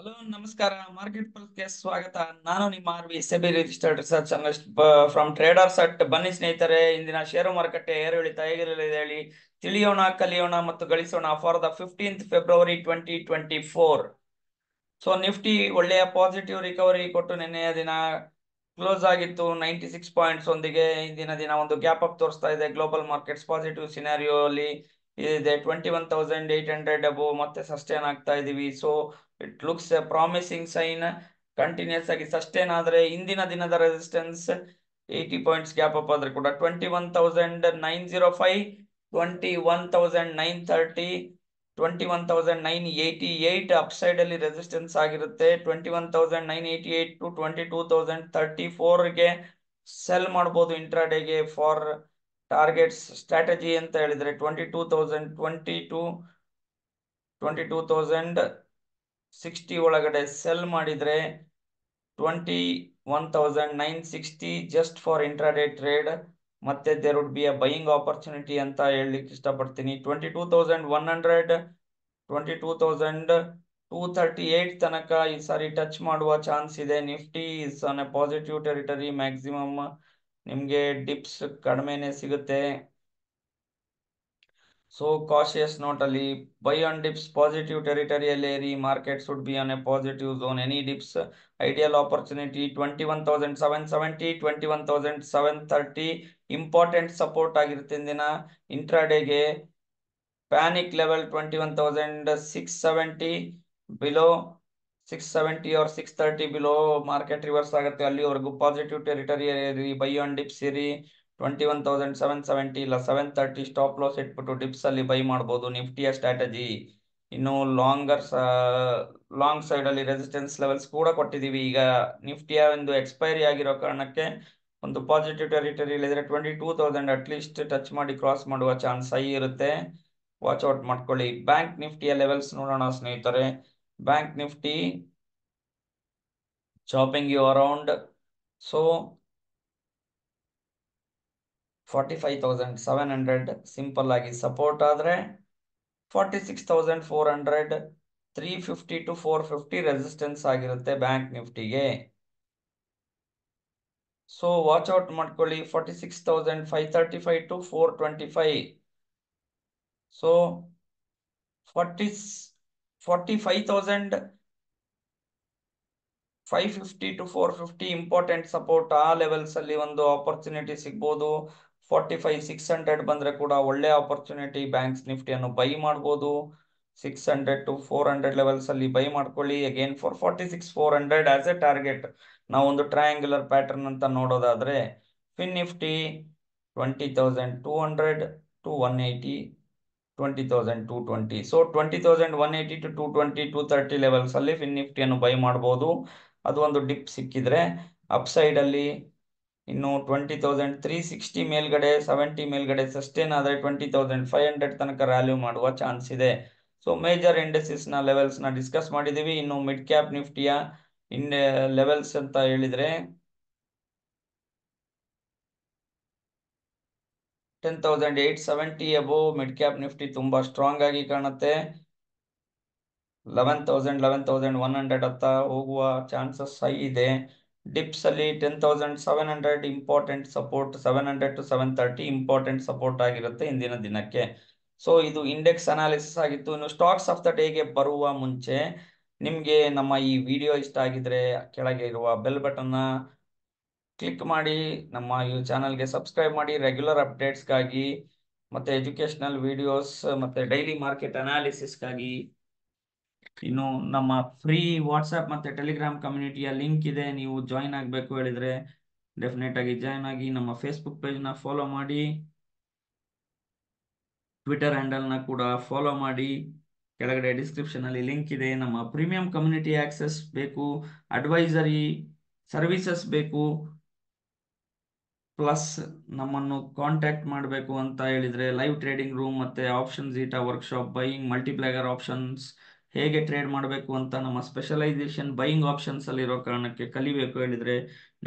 Hello ನಮಸ್ಕಾರ market ಪಲ್ಸ್ಗೆ ಸ್ವಾಗತ ನಾನು ನಿಮ್ಮ R V SEBI registered research analyst from traders at ಬನ್ನಿ ಸ್ನೇಹಿತರೆ ಇಂದಿನ ಷೇರು ಮಾರುಕಟ್ಟೆ ಏರಿಳಿತ ಹೇಗಿರಲಿದೆ ಹೇಳಿ ತಿಳಿಯೋಣ ಕಲಿಯೋಣ ಮತ್ತು ಗಳಿಸೋಣ for the fifteenth February twenty twenty four so Nifty ಒಳ್ಳೆಯ ಪಾಸಿಟಿವ್ ರಿಕವರಿ ಕೊಟ್ಟು ನಿನ್ನೆಯ ದಿನ ಕ್ಲೋಸ್ ಆಗಿತ್ತು ನೈಂಟಿ ಸಿಕ್ಸ್ ಪಾಯಿಂಟ್ಸ್ ಒಂದಿಗೆ ಇಂದಿನ ದಿನ ಒಂದು ಗ್ಯಾಪ್ ಅಪ್ ತೋರಿಸ್ತಾ ಇದೆ ಗ್ಲೋಬಲ್ ಮಾರ್ಕೆಟ್ಸ್ ಪಾಸಿಟಿವ್ ಸಿನಾರಿಯೋ ಅಲ್ಲಿ ಇದೆ twenty one thousand eight hundred above ಮತ್ತೆ ಸಸ್ಟೇನ್ ಆಗ್ತಾ ಇದೀವಿ so it looks a promising sign continuous ಆಗಿ ಸಸ್ಟೈನ್ ಆದರೆ ಇಂದಿನ ದಿನದ resistance eighty points gap up ಆದರೆ ಕೂಡ twenty one thousand nine zero five twenty one thousand nine thirty twenty one thousand nine eighty eight upside ಅಲ್ಲಿ resistance ಆಗಿರುತ್ತೆ twenty one thousand nine eighty eight to twenty two thousand thirty ಫೋರ್ಗೆ sell ಮಾಡ್ಬೋದು ಇಂಟ್ರಾಡೇಗೆ for targets strategy ಅಂತ ಹೇಳಿದರೆ twenty two thousand twenty two twenty two thousand sixty ಒಳಗಡೆ sell ಮಾಡಿದರೆ twenty one thousand nine sixty just for intraday trade ಮತ್ತೆ there would be a buying opportunity ಅಂತ ಹೇಳಲಿಕ್ಕೆ ಇಷ್ಟಪಡ್ತೀನಿ twenty two thousand one hundred twenty two thousand two thirty eight ತನಕ ಈ ಸಾರಿ touch ಮಾಡುವ ಚಾನ್ಸ್ ಇದೆ Nifty is on a positive territory maximum ನಿಮಗೆ ಡಿಪ್ಸ್ ಕಡಿಮೆನೇ ಸಿಗುತ್ತೆ So cautious not only buy on dips, positive territorial area, market should be on a positive zone. Any dips, ideal opportunity, 21,770, 21,730, important support agirthindina, intraday-ge panic level 21,670 below, 670 or 630 below, market reverse agutte, alli varigu positive territory area, buy on dips iri, twenty one thousand seven seventy ಇಲ್ಲ seven thirty stop loss ಇಟ್ಬಿಟ್ಟು dips ಅಲ್ಲಿ buy ಮಾಡಬಹುದು ನಿಫ್ಟಿಯ strategy ಇನ್ನು longer long side ಅಲ್ಲಿ resistance levels ಕೂಡ ಕೊಟ್ಟಿದೀವಿ ಈಗ ನಿಫ್ಟಿಯ ಒಂದು ಎಕ್ಸ್ಪೈರಿ ಆಗಿರೋ ಕಾರಣಕ್ಕೆ ಒಂದು ಪಾಸಿಟಿವ್ ಟೆರಿಟರಿ ಇಲ್ಲದ್ರೆ twenty two thousand least touch ಮಾಡಿ ಕ್ರಾಸ್ ಮಾಡುವ ಚಾನ್ಸ್ ಐ ಇರುತ್ತೆ ವಾಚ್ ಔಟ್ ಮಾಡ್ಕೊಳ್ಳಿ ಬ್ಯಾಂಕ್ ನಿಫ್ಟಿಯ ಲೆವೆಲ್ಸ್ ನೋಡೋಣ ಸ್ನೇಹಿತರೆ bank Nifty shopping you around so forty five thousand seven hundred simple ಆಗಿ ಸಪೋರ್ಟ್ ಆದರೆ forty six thousand four hundred three fifty to four fifty resistance ಆಗಿರುತ್ತೆ ಬ್ಯಾಂಕ್ ನಿಫ್ಟಿಗೆ ಸೊ ವಾಚ್ ಔಟ್ ಮಾಡ್ಕೊಳ್ಳಿ forty six thousand five thirty five to four twenty five so forty forty five thousand five fifty to four fifty important support ಆ ಲೆವೆಲ್ಸಲ್ಲಿ ಒಂದು opportunity ಸಿಗ್ಬೋದು forty five six hundred ಬಂದರೆ ಕೂಡ ಒಳ್ಳೆ opportunity banks ನಿಫ್ಟಿಯನ್ನು buy ಮಾಡ್ಬೋದು six hundred to four hundred levels ಅಲ್ಲಿ ಬೈ ಮಾಡ್ಕೊಳ್ಳಿ again four forty six four hundred as a target ನಾವು ಒಂದು ಟ್ರಯಾಂಗ್ಯುಲರ್ ಪ್ಯಾಟರ್ನ್ ಅಂತ ನೋಡೋದಾದ್ರೆ fin Nifty twenty thousand two hundred to one eighty twenty thousand to twenty so twenty thousand one eighty to two twenty two thirty levels ಅಲ್ಲಿ fin ನಿಫ್ಟಿಯನ್ನು buy ಮಾಡ್ಬೋದು ಅದು ಒಂದು dip ಸಿಕ್ಕಿದ್ರೆ ಅಪ್ಸೈಡಲ್ಲಿ ಇನ್ನು ಟ್ವೆಂಟಿ ತೌಸಂಡ್ ತ್ರೀ ಸಿಕ್ಸ್ಟಿ ಮೇಲ್ಗಡೆ ಸೆವೆಂಟಿ ಮೇಲ್ಗಡೆ ಸಸ್ಟೇನ್ ಆದರೆ ಟ್ವೆಂಟಿ ತೌಸಂಡ್ ಫೈವ್ ಹಂಡ್ರೆಡ್ ತನಕ ರ್ಯಾಲ್ಯೂ ಮಾಡುವ ಚಾನ್ಸ್ ಇದೆ ಸೊ ಮೇಜರ್ ಇಂಡಸ್ಟ್ರೀಸ್ನ ಲೆವೆಲ್ಸ್ನ ಡಿಸ್ಕಸ್ ಮಾಡಿದ್ದೀವಿ ಇನ್ನು ಮಿಡ್ ಕ್ಯಾಪ್ ನಿಫ್ಟಿಯ ಇನ್ ಲೆವೆಲ್ಸ್ ಅಂತ ಹೇಳಿದರೆ ten thousand eight seventy above mid cap Nifty ತುಂಬ ಸ್ಟ್ರಾಂಗ್ ಆಗಿ ಕಾಣುತ್ತೆ eleven thousand eleven thousand one hundred ಹತ್ತ ಹೋಗುವ ಚಾನ್ಸಸ್ ಹೈ ಇದೆ ಡಿಪ್ಸ್ ಅಲ್ಲಿ ten thousand seven hundred important support seven hundred to seven thirty important support ಆಗಿರುತ್ತೆ ಇಂದಿನ ದಿನಕ್ಕೆ ಸೊ ಇದು ಇಂಡೆಕ್ಸ್ ಅನಾಲಿಸಿಸ್ ಆಗಿತ್ತು ಇನ್ನು ಸ್ಟಾಕ್ಸ್ ಆಫ್ ದ ಡೇಗೆ ಬರುವ ಮುಂಚೆ ನಿಮಗೆ ನಮ್ಮ ಈ ವಿಡಿಯೋ ಇಷ್ಟ ಆಗಿದ್ರೆ ಕೆಳಗೆ ಇರುವ ಬೆಲ್ ಬಟನ್ನ ಕ್ಲಿಕ್ ಮಾಡಿ ನಮ್ಮ ಈ ಚಾನಲ್ಗೆ ಸಬ್ಸ್ಕ್ರೈಬ್ ಮಾಡಿ ರೆಗ್ಯುಲರ್ ಅಪ್ಡೇಟ್ಸ್ಗಾಗಿ ಮತ್ತೆ ಎಜುಕೇಶನಲ್ ವಿಡಿಯೋಸ್ ಮತ್ತು ಡೈಲಿ ಮಾರ್ಕೆಟ್ ಅನಾಲಿಸಿಸ್ಗಾಗಿ ಇನ್ನು ನಮ್ಮ ಫ್ರೀ ವಾಟ್ಸಪ್ ಮತ್ತೆ ಟೆಲಿಗ್ರಾಮ್ ಕಮ್ಯುನಿಟಿಯ ಲಿಂಕ್ ಇದೆ ನೀವು ಜಾಯಿನ್ ಆಗಬೇಕು ಹೇಳಿದ್ರೆ ಡೆಫಿನೆಟ್ ಆಗಿ ಜಾಯಿನ್ ಆಗಿ ನಮ್ಮ ಫೇಸ್ಬುಕ್ ಪೇಜ್ನ ಫಾಲೋ ಮಾಡಿ ಟ್ವಿಟರ್ ಹ್ಯಾಂಡಲ್ನ ಕೂಡ ಫಾಲೋ ಮಾಡಿ ಕೆಳಗಡೆ ಡಿಸ್ಕ್ರಿಪ್ಷನ್ ಅಲ್ಲಿ ಲಿಂಕ್ ಇದೆ ನಮ್ಮ ಪ್ರೀಮಿಯಂ ಕಮ್ಯುನಿಟಿ ಆಕ್ಸೆಸ್ ಬೇಕು ಅಡ್ವೈಸರಿ ಸರ್ವಿಸಸ್ ಬೇಕು ಪ್ಲಸ್ ನಮ್ಮನ್ನು ಕಾಂಟ್ಯಾಕ್ಟ್ ಮಾಡಬೇಕು ಅಂತ ಹೇಳಿದ್ರೆ ಲೈವ್ ಟ್ರೇಡಿಂಗ್ ರೂಮ್ ಮತ್ತೆ option zeta workshop buying multiplier options ಹೇಗೆ ಟ್ರೇಡ್ ಮಾಡಬೇಕು ಅಂತ ನಮ್ಮ ಸ್ಪೆಷಲೈಸೇಷನ್ ಬೈಯಿಂಗ್ ಆಪ್ಷನ್ಸ್ ಅಲ್ಲಿ ಇರೋ ಕಾರಣಕ್ಕೆ ಕಲಿಬೇಕು ಹೇಳಿದ್ರೆ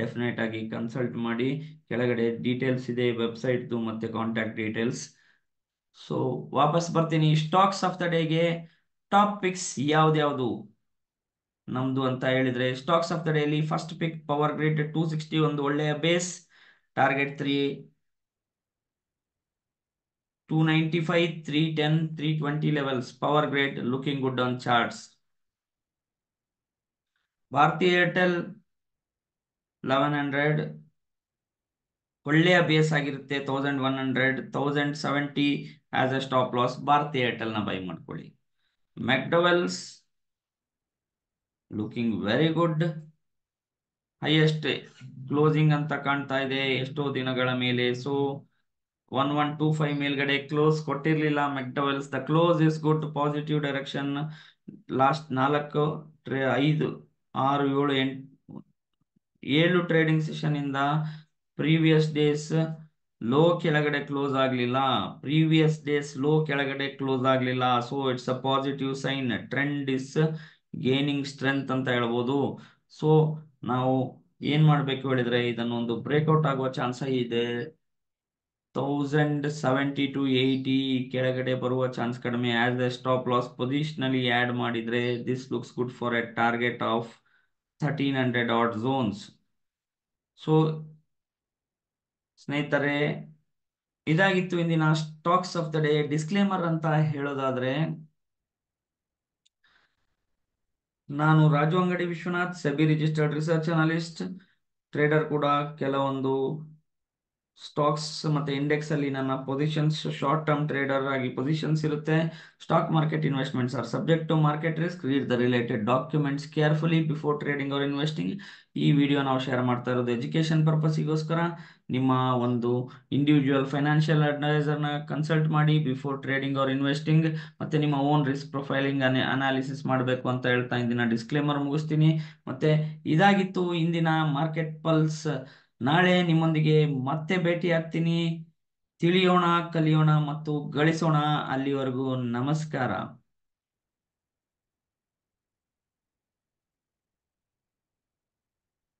ಡೆಫಿನೆಟ್ ಆಗಿ ಕನ್ಸಲ್ಟ್ ಮಾಡಿ ಕೆಳಗಡೆ ಡೀಟೇಲ್ಸ್ ಇದೆ ವೆಬ್ಸೈಟ್ದು ಮತ್ತೆ ಕಾಂಟ್ಯಾಕ್ಟ್ ಡೀಟೇಲ್ಸ್ ಸೊ ವಾಪಸ್ ಬರ್ತೀನಿ ಸ್ಟಾಕ್ಸ್ ಆಫ್ ದ ಡೇಗೆ ಟಾಪ್ ಪಿಕ್ಸ್ ಯಾವ್ದ್ಯಾವ್ದು ನಮ್ದು ಅಂತ ಹೇಳಿದ್ರೆ ಸ್ಟಾಕ್ಸ್ ಆಫ್ ದ ಡೇಲಿ first pick power grid two sixty ಒಂದು ಒಳ್ಳೆಯ base target three ninety five three ten three twenty levels power Power looking good on on charts. Airtel eleven hundred ಒಳ್ಳೆಯ base ಆಗಿರುತ್ತೆ thousand one hundred thousand seventy as a stop loss Bharti ಏರ್ಟೆಲ್ನ buy ಮಾಡ್ಕೊಳ್ಳಿ McDowell's looking very good highest closing ಅಂತ ಕಾಣ್ತಾ ಇದೆ ಎಷ್ಟೋ ದಿನಗಳ ಮೇಲೆ so one one two five ಮೇಲ್ಗಡೆ ಕ್ಲೋಸ್ ಕೊಟ್ಟಿರ್ಲಿಲ್ಲ McDowell's the close is good positive direction last ನಾಲ್ಕು ಟ್ರೇ ಐದು ಆರು ಏಳು ಎಂಟು ಏಳು ಟ್ರೇಡಿಂಗ್ ಸೆಷನ್ ಇಂದ ಪ್ರೀವಿಯಸ್ ಡೇಸ್ ಲೋ ಕೆಳಗಡೆ ಕ್ಲೋಸ್ ಆಗಲಿಲ್ಲ ಪ್ರೀವಿಯಸ್ ಡೇಸ್ ಲೋ ಕೆಳಗಡೆ ಕ್ಲೋಸ್ ಆಗಲಿಲ್ಲ so it's a positive sign trend is gaining strength ಅಂತ ಹೇಳ್ಬೋದು ಸೊ ನಾವು ಏನ್ ಮಾಡಬೇಕು ಹೇಳಿದ್ರೆ ಇದನ್ನು ಒಂದು ಬ್ರೇಕ್ಔಟ್ ಆಗುವ ಚಾನ್ಸ್ ಇದೆ ತೌಸಂಡ್ ಸೆವೆಂಟಿ ಟು ಏಯ್ಟಿ ಕೆಳಗಡೆ ಬರುವ ಚಾನ್ಸ್ ಕಡಿಮೆ as a stop loss position ಅಲ್ಲಿ ಆ್ಯಡ್ ಮಾಡಿದರೆ this looks good for a target of thirteen hundred at zones so ಸ್ನೇಹಿತರೆ ಇದಾಗಿತ್ತು ಇಂದಿನ stocks of the day disclaimer ಅಂತ ಹೇಳೋದಾದ್ರೆ ನಾನು Raju Angadi Vishwanath SEBI registered research analyst trader ಕೂಡ ಕೆಲವೊಂದು ಸ್ಟಾಕ್ಸ್ ಮತ್ತೆ ಇಂಡೆಕ್ಸ್ ಅಲ್ಲಿ ನನ್ನ ಪೊಸಿಷನ್ಸ್ ಶಾರ್ಟ್ ಟರ್ಮ್ ಟ್ರೇಡರ್ ಆಗಿ ಪೊಸಿಷನ್ಸ್ ಇರುತ್ತೆ stock market investments are subject to market risk read the related documents carefully before trading or investing ಈ ವಿಡಿಯೋ ನಾವು ಶೇರ್ ಮಾಡ್ತಾ ಇರೋದು ಎಜುಕೇಷನ್ ಪರ್ಪಸ್ಗೋಸ್ಕರ ನಿಮ್ಮ ಒಂದು ಇಂಡಿವಿಜುವಲ್ ಫೈನಾನ್ಷಿಯಲ್ ಅಡ್ವೈಸರ್ನ ಕನ್ಸಲ್ಟ್ ಮಾಡಿ ಬಿಫೋರ್ ಟ್ರೇಡಿಂಗ್ ಆರ್ ಇನ್ವೆಸ್ಟಿಂಗ್ ಮತ್ತೆ ನಿಮ್ಮ own risk profiling and analysis ಮಾಡಬೇಕು ಅಂತ ಹೇಳ್ತಾ ಇಂದಿನ ಡಿಸ್ಕ್ಲೇಮರ್ ಮುಗಿಸ್ತೀನಿ ಮತ್ತೆ ಇದಾಗಿತ್ತು ಇಂದಿನ ಮಾರ್ಕೆಟ್ ಪಲ್ಸ್ ನಾಳೆ ನಿಮ್ಮೊಂದಿಗೆ ಮತ್ತೆ ಭೇಟಿ ಆಗ್ತೀನಿ ತಿಳಿಯೋಣ ಕಲಿಯೋಣ ಮತ್ತು ಗಳಿಸೋಣ ಅಲ್ಲಿವರೆಗೂ ನಮಸ್ಕಾರ